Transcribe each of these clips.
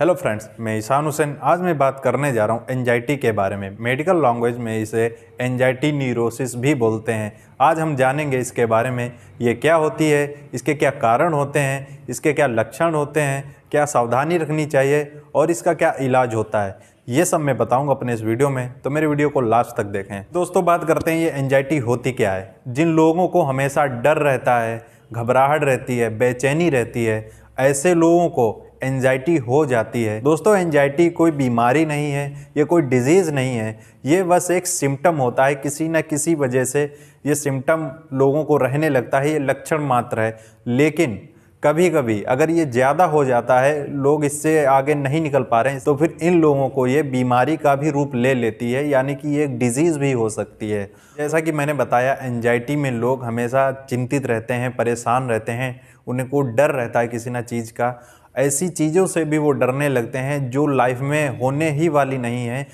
hello friends मैं ईशान हुसैन आज मैं बात करने जा रहा हूँ एनजाइटी के बारे में मेडिकल लैंग्वेज में इसे एनजाइटी न्यूरोसिस भी बोलते हैं आज हम जानेंगे इसके बारे में ये क्या होती है इसके क्या कारण होते हैं इसके क्या लक्षण होते हैं क्या सावधानी रखनी चाहिए और इसका क्या इलाज होता है ये सब मैं बताऊंगा अपने इस वीडियो में तो मेरे वीडियो को लास्ट तक देखें दोस्तों बात करते हैं ये एनजाइटी होती क्या है जिन लोगों को हमेशा डर रहता है घबराहट रहती है बेचैनी रहती है ऐसे लोगों को एंजाइटी हो जाती है दोस्तों एंजाइटी कोई बीमारी नहीं है ये कोई डिजीज़ नहीं है ये बस एक सिम्टम होता है किसी न किसी वजह से ये सिम्टम लोगों को रहने लगता है ये लक्षण मात्र है लेकिन कभी कभी अगर ये ज़्यादा हो जाता है लोग इससे आगे नहीं निकल पा रहे हैं तो फिर इन लोगों को ये बीमारी का भी रूप ले लेती है यानी कि ये एक डिजीज़ भी हो सकती है जैसा कि मैंने बताया एंजाइटी में लोग हमेशा चिंतित रहते हैं परेशान रहते हैं उन्हें को डर रहता है किसी ना चीज़ का ऐसी चीज़ों से भी वो डरने लगते हैं जो लाइफ में होने ही वाली नहीं है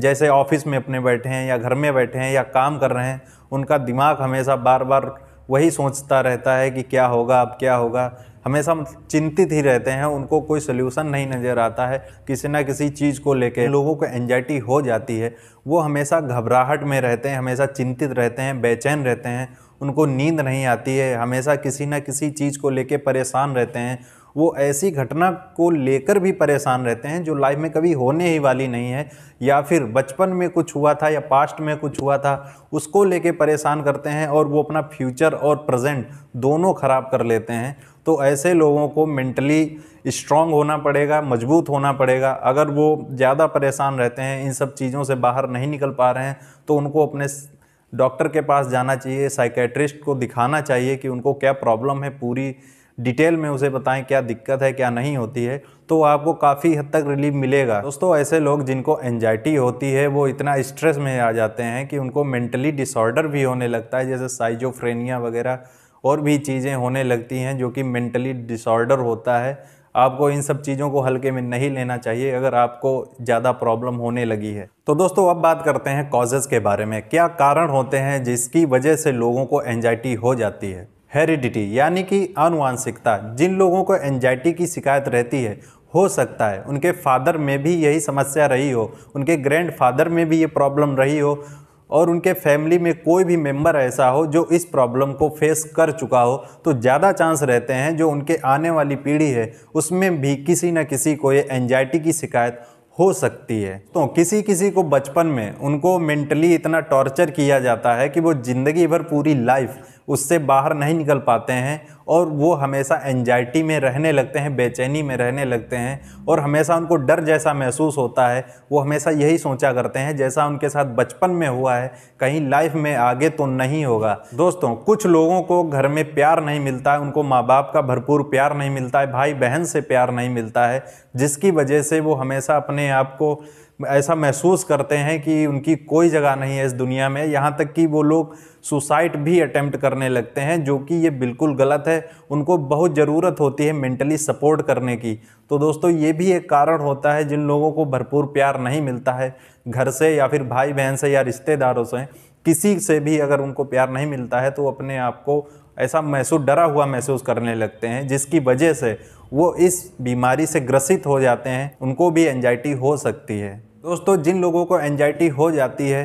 जैसे ऑफिस में अपने बैठे हैं या घर में बैठे हैं या काम कर रहे हैं उनका दिमाग हमेशा बार बार वही सोचता रहता है कि क्या होगा अब क्या होगा हमेशा चिंतित ही रहते हैं उनको कोई सल्यूशन नहीं नज़र आता है किसी ना किसी चीज़ को लेकर लोगों को एंजाइटी हो जाती है वो हमेशा घबराहट में रहते हैं हमेशा चिंतित रहते हैं बेचैन रहते हैं उनको नींद नहीं आती है हमेशा किसी ना किसी चीज़ को लेकर परेशान रहते हैं वो ऐसी घटना को लेकर भी परेशान रहते हैं जो लाइफ में कभी होने ही वाली नहीं है या फिर बचपन में कुछ हुआ था या पास्ट में कुछ हुआ था उसको लेके परेशान करते हैं और वो अपना फ्यूचर और प्रेजेंट दोनों ख़राब कर लेते हैं तो ऐसे लोगों को मेंटली स्ट्रांग होना पड़ेगा मजबूत होना पड़ेगा अगर वो ज़्यादा परेशान रहते हैं इन सब चीज़ों से बाहर नहीं निकल पा रहे हैं तो उनको अपने डॉक्टर के पास जाना चाहिए साइकेट्रिस्ट को दिखाना चाहिए कि उनको क्या प्रॉब्लम है पूरी डिटेल में उसे बताएं क्या दिक्कत है क्या नहीं होती है तो आपको काफ़ी हद तक रिलीफ मिलेगा दोस्तों ऐसे लोग जिनको एनजाइटी होती है वो इतना स्ट्रेस में आ जाते हैं कि उनको मेंटली डिसऑर्डर भी होने लगता है जैसे साइजोफ्रेनिया वगैरह और भी चीज़ें होने लगती हैं जो कि मेंटली डिसऑर्डर होता है आपको इन सब चीज़ों को हल्के में नहीं लेना चाहिए अगर आपको ज़्यादा प्रॉब्लम होने लगी है तो दोस्तों अब बात करते हैं कॉजेज़ के बारे में क्या कारण होते हैं जिसकी वजह से लोगों को एनजाइटी हो जाती है हेरिडिटी यानी कि अनुवांशिकता जिन लोगों को एनजाइटी की शिकायत रहती है हो सकता है उनके फादर में भी यही समस्या रही हो उनके ग्रैंड फादर में भी ये प्रॉब्लम रही हो और उनके फैमिली में कोई भी मेंबर ऐसा हो जो इस प्रॉब्लम को फेस कर चुका हो तो ज़्यादा चांस रहते हैं जो उनके आने वाली पीढ़ी है उसमें भी किसी न किसी को ये एनजाइटी की शिकायत हो सकती है तो किसी किसी को बचपन में उनको मेंटली इतना टॉर्चर किया जाता है कि वो ज़िंदगी भर पूरी लाइफ उससे बाहर नहीं निकल पाते हैं और वो हमेशा एंजाइटी में रहने लगते हैं बेचैनी में रहने लगते हैं और हमेशा उनको डर जैसा महसूस होता है वो हमेशा यही सोचा करते हैं जैसा उनके साथ बचपन में हुआ है कहीं लाइफ में आगे तो नहीं होगा दोस्तों कुछ लोगों को घर में प्यार नहीं मिलता है उनको माँ बाप का भरपूर प्यार नहीं मिलता है भाई बहन से प्यार नहीं मिलता है जिसकी वजह से वो हमेशा अपने आप को ऐसा महसूस करते हैं कि उनकी कोई जगह नहीं है इस दुनिया में यहाँ तक कि वो लोग सुसाइड भी अटैम्प्ट करने लगते हैं जो कि ये बिल्कुल गलत है उनको बहुत ज़रूरत होती है मेंटली सपोर्ट करने की तो दोस्तों ये भी एक कारण होता है जिन लोगों को भरपूर प्यार नहीं मिलता है घर से या फिर भाई बहन से या रिश्तेदारों से किसी से भी अगर उनको प्यार नहीं मिलता है तो अपने आप को ऐसा महसूस डरा हुआ महसूस करने लगते हैं जिसकी वजह से वो इस बीमारी से ग्रसित हो जाते हैं उनको भी एंजाइटी हो सकती है दोस्तों जिन लोगों को एनजाइटी हो जाती है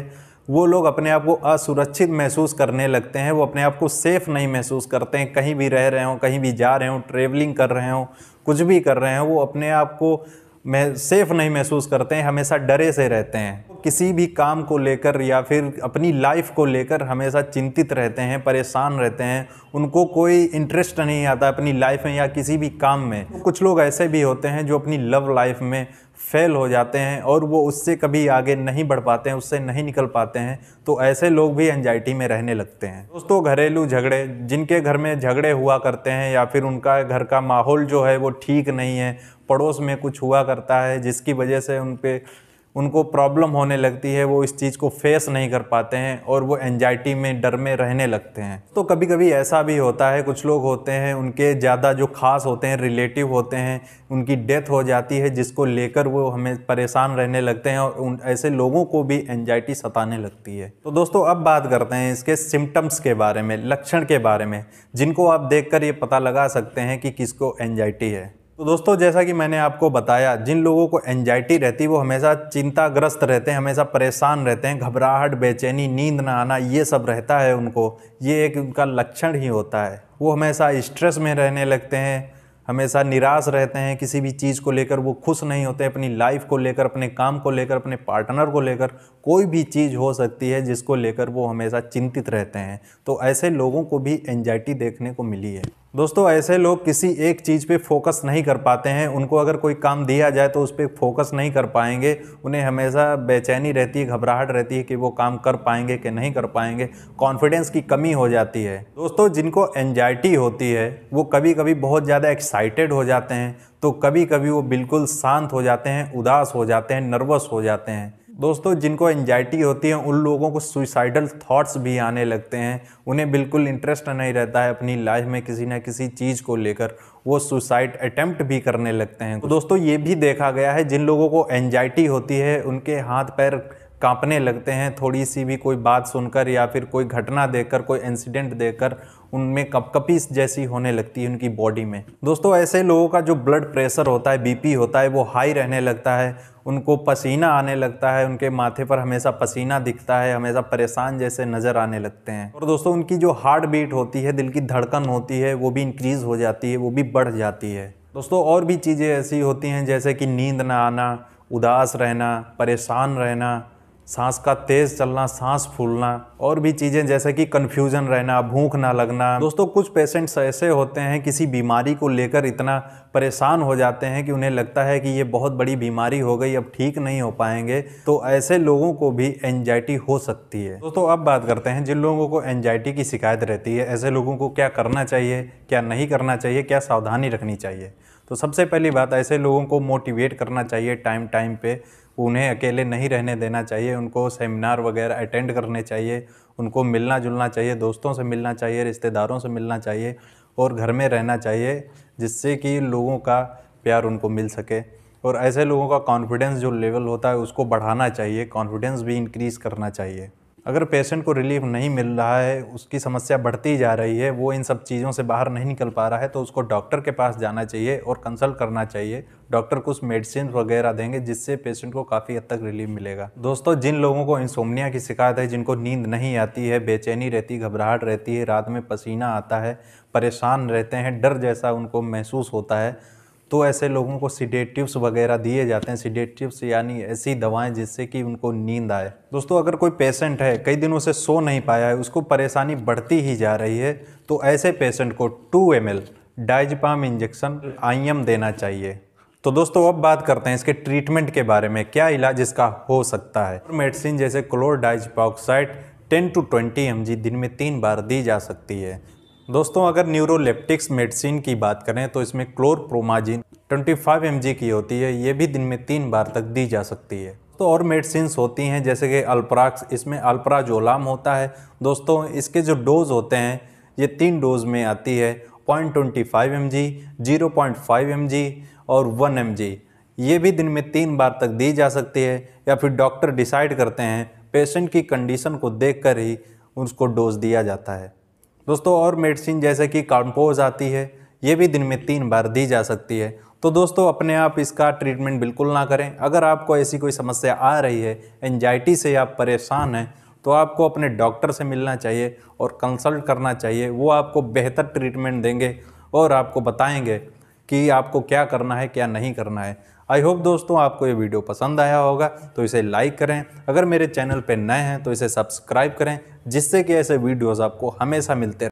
वो लोग अपने आप को असुरक्षित महसूस करने लगते हैं वो अपने आप को सेफ़ नहीं महसूस करते हैं कहीं भी रह रहे हों कहीं भी जा रहे हों ट्रेवलिंग कर रहे हों कुछ भी कर रहे हों वो अपने आप को सेफ़ नहीं महसूस करते हैं हमेशा डरे से रहते हैं किसी भी काम को लेकर या फिर अपनी लाइफ को लेकर हमेशा चिंतित रहते हैं परेशान रहते हैं उनको कोई इंटरेस्ट नहीं आता अपनी लाइफ में या किसी भी काम में कुछ लोग ऐसे भी होते हैं जो अपनी लव लाइफ में फेल हो जाते हैं और वो उससे कभी आगे नहीं बढ़ पाते हैं उससे नहीं निकल पाते हैं तो ऐसे लोग भी एनजाइटी में रहने लगते हैं दोस्तों घरेलू झगड़े जिनके घर में झगड़े हुआ करते हैं या फिर उनका घर का माहौल जो है वो ठीक नहीं है पड़ोस में कुछ हुआ करता है जिसकी वजह से उन पर उनको प्रॉब्लम होने लगती है वो इस चीज़ को फेस नहीं कर पाते हैं और वो एनजाइटी में डर में रहने लगते हैं तो कभी कभी ऐसा भी होता है कुछ लोग होते हैं उनके ज़्यादा जो खास होते हैं रिलेटिव होते हैं उनकी डेथ हो जाती है जिसको लेकर वो हमें परेशान रहने लगते हैं और उन ऐसे लोगों को भी एनजाइटी सताने लगती है तो दोस्तों अब बात करते हैं इसके सिम्टम्स के बारे में लक्षण के बारे में जिनको आप देख ये पता लगा सकते हैं कि किसको एनजाइटी है तो दोस्तों जैसा कि मैंने आपको बताया जिन लोगों को एनजाइटी रहती है वो हमेशा चिंताग्रस्त रहते हैं हमेशा परेशान रहते हैं घबराहट बेचैनी नींद ना आना ये सब रहता है उनको ये एक उनका लक्षण ही होता है वो हमेशा स्ट्रेस में रहने लगते हैं हमेशा निराश रहते हैं किसी भी चीज़ को लेकर वो खुश नहीं होते अपनी लाइफ को लेकर अपने काम को लेकर अपने पार्टनर को लेकर कोई भी चीज़ हो सकती है जिसको लेकर वो हमेशा चिंतित रहते हैं तो ऐसे लोगों को भी एनजाइटी देखने को मिली है दोस्तों ऐसे लोग किसी एक चीज़ पे फोकस नहीं कर पाते हैं उनको अगर कोई काम दिया जाए तो उस पर फोकस नहीं कर पाएंगे उन्हें हमेशा बेचैनी रहती है घबराहट रहती है कि वो काम कर पाएंगे कि नहीं कर पाएंगे कॉन्फिडेंस की कमी हो जाती है दोस्तों जिनको एनजाइटी होती है वो कभी कभी बहुत ज़्यादा एक्साइटेड हो जाते हैं तो कभी कभी वो बिल्कुल शांत हो जाते हैं उदास हो जाते हैं नर्वस हो जाते हैं दोस्तों जिनको एंजाइटी होती है उन लोगों को सुइसाइडल थॉट्स भी आने लगते हैं उन्हें बिल्कुल इंटरेस्ट नहीं रहता है अपनी लाइफ में किसी ना किसी चीज़ को लेकर वो सुसाइड अटैम्प्ट भी करने लगते हैं तो दोस्तों ये भी देखा गया है जिन लोगों को एंजाइटी होती है उनके हाथ पैर कांपने लगते हैं थोड़ी सी भी कोई बात सुनकर या फिर कोई घटना देखकर कोई इंसिडेंट देखकर उनमें कपकपी जैसी होने लगती है उनकी बॉडी में दोस्तों ऐसे लोगों का जो ब्लड प्रेशर होता है बीपी होता है वो हाई रहने लगता है उनको पसीना आने लगता है उनके माथे पर हमेशा पसीना दिखता है हमेशा परेशान जैसे नज़र आने लगते हैं और दोस्तों उनकी जो हार्ट बीट होती है दिल की धड़कन होती है वो भी इंक्रीज़ हो जाती है वो भी बढ़ जाती है दोस्तों और भी चीज़ें ऐसी होती हैं जैसे कि नींद ना आना उदास रहना परेशान रहना सांस का तेज चलना सांस फूलना और भी चीज़ें जैसे कि कन्फ्यूजन रहना भूख ना लगना दोस्तों कुछ पेशेंट्स ऐसे होते हैं किसी बीमारी को लेकर इतना परेशान हो जाते हैं कि उन्हें लगता है कि ये बहुत बड़ी बीमारी हो गई अब ठीक नहीं हो पाएंगे तो ऐसे लोगों को भी एनजाइटी हो सकती है दोस्तों अब बात करते हैं जिन लोगों को एनजाइटी की शिकायत रहती है ऐसे लोगों को क्या करना चाहिए क्या नहीं करना चाहिए क्या सावधानी रखनी चाहिए तो सबसे पहली बात ऐसे लोगों को मोटिवेट करना चाहिए टाइम टाइम पे उन्हें अकेले नहीं रहने देना चाहिए उनको सेमिनार वगैरह अटेंड करने चाहिए उनको मिलना जुलना चाहिए दोस्तों से मिलना चाहिए रिश्तेदारों से मिलना चाहिए और घर में रहना चाहिए जिससे कि लोगों का प्यार उनको मिल सके और ऐसे लोगों का कॉन्फिडेंस जो लेवल होता है उसको बढ़ाना चाहिए कॉन्फिडेंस भी इंक्रीज़ करना चाहिए अगर पेशेंट को रिलीफ नहीं मिल रहा है उसकी समस्या बढ़ती जा रही है वो इन सब चीज़ों से बाहर नहीं निकल पा रहा है तो उसको डॉक्टर के पास जाना चाहिए और कंसल्ट करना चाहिए डॉक्टर कुछ मेडिसिन वगैरह देंगे जिससे पेशेंट को काफ़ी हद तक रिलीफ मिलेगा दोस्तों जिन लोगों को इंसोमनिया की शिकायत है जिनको नींद नहीं आती है बेचैनी रहती घबराहट रहती है रात में पसीना आता है परेशान रहते हैं डर जैसा उनको महसूस होता है तो ऐसे लोगों को सीडेटिव्स वगैरह दिए जाते हैं सीडेटिव्स यानी ऐसी दवाएं जिससे कि उनको नींद आए दोस्तों अगर कोई पेशेंट है कई दिनों से सो नहीं पाया है उसको परेशानी बढ़ती ही जा रही है तो ऐसे पेशेंट को two M L diazepam injection आई देना चाहिए तो दोस्तों अब बात करते हैं इसके ट्रीटमेंट के बारे में क्या इलाज इसका हो सकता है मेडिसिन जैसे क्लोर डाइजपाऑक्साइड 10 टू 20 एम दिन में तीन बार दी जा सकती है दोस्तों अगर न्यूरोलेप्टिक्स मेडिसिन की बात करें तो इसमें क्लोरप्रोमाजिन 25 एम की होती है ये भी दिन में तीन बार तक दी जा सकती है तो और मेडिसिन होती हैं जैसे कि अल्प्राक्स इसमें अल्प्राजोलाम होता है दोस्तों इसके जो डोज़ होते हैं ये तीन डोज में आती है point twenty five M G zero point five M G और वन एम जी ये भी दिन में तीन बार तक दी जा सकती है या फिर डॉक्टर डिसाइड करते हैं पेशेंट की कंडीशन को देखकर ही उसको डोज दिया जाता है दोस्तों और मेडिसिन जैसे कि कॉम्पोज आती है ये भी दिन में तीन बार दी जा सकती है तो दोस्तों अपने आप इसका ट्रीटमेंट बिल्कुल ना करें अगर आपको ऐसी कोई समस्या आ रही है एनजाइटी से आप परेशान हैं तो आपको अपने डॉक्टर से मिलना चाहिए और कंसल्ट करना चाहिए वो आपको बेहतर ट्रीटमेंट देंगे और आपको बताएंगे कि आपको क्या करना है क्या नहीं करना है आई होप दोस्तों आपको ये वीडियो पसंद आया होगा तो इसे लाइक करें अगर मेरे चैनल पर नए हैं तो इसे सब्सक्राइब करें जिससे कि ऐसे वीडियोज़ आपको हमेशा मिलते